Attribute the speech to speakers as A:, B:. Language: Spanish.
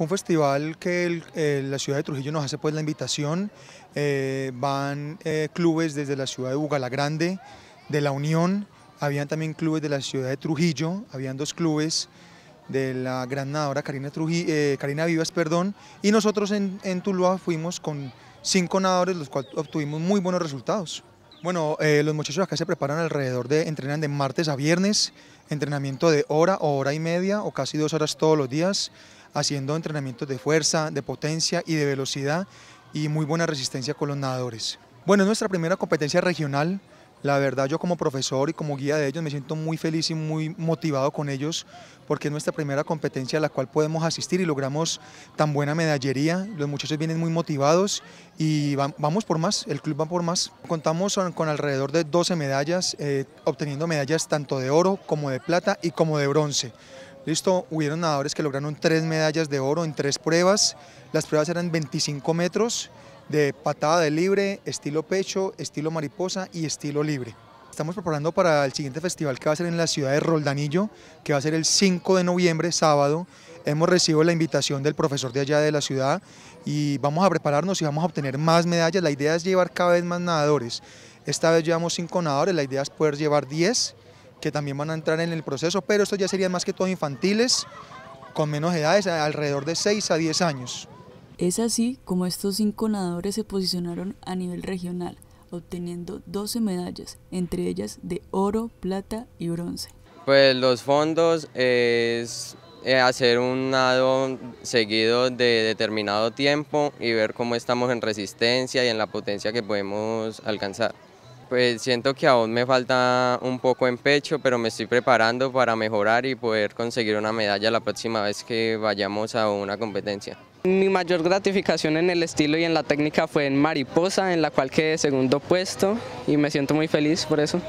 A: Fue un festival que eh, la ciudad de Trujillo nos hace pues la invitación. Eh, van eh, clubes desde la ciudad de Bugalagrande, de La Unión, habían también clubes de la ciudad de Trujillo, habían dos clubes de la gran nadadora Karina, Karina Vivas, perdón, y nosotros en, en Tuluá fuimos con cinco nadadores, los cuales obtuvimos muy buenos resultados. Bueno, los muchachos acá se preparan alrededor de, entrenan de martes a viernes, entrenamiento de hora o hora y media o casi dos horas todos los días haciendo entrenamientos de fuerza, de potencia y de velocidad y muy buena resistencia con los nadadores. Bueno, es nuestra primera competencia regional. La verdad, yo como profesor y como guía de ellos me siento muy feliz y muy motivado con ellos porque es nuestra primera competencia a la cual podemos asistir y logramos tan buena medallería. Los muchachos vienen muy motivados y vamos por más, el club va por más. Contamos con, alrededor de 12 medallas, eh, obteniendo medallas tanto de oro como de plata y como de bronce. Listo, hubieron nadadores que lograron tres medallas de oro en tres pruebas. Las pruebas eran 25 metros de patada de libre, estilo pecho, estilo mariposa y estilo libre. Estamos preparando para el siguiente festival que va a ser en la ciudad de Roldanillo, que va a ser el 5 de noviembre, sábado. Hemos recibido la invitación del profesor de allá de la ciudad y vamos a prepararnos y vamos a obtener más medallas. La idea es llevar cada vez más nadadores. Esta vez llevamos cinco nadadores, la idea es poder llevar 10 que también van a entrar en el proceso, pero estos ya serían más que todos infantiles, con menos edades, alrededor de 6 a 10 años. Es así como estos cinco nadadores se posicionaron a nivel regional, obteniendo 12 medallas, entre ellas de oro, plata y bronce.
B: Pues los fondos es eh, hacer un nado seguido de determinado tiempo y ver cómo estamos en resistencia y en la potencia que podemos alcanzar. Pues, siento que aún me falta un poco en pecho, pero me estoy preparando para mejorar y poder conseguir una medalla la próxima vez que vayamos a una competencia. Mi mayor gratificación en el estilo y en la técnica fue en mariposa, en la cual quedé segundo puesto y me siento muy feliz por eso.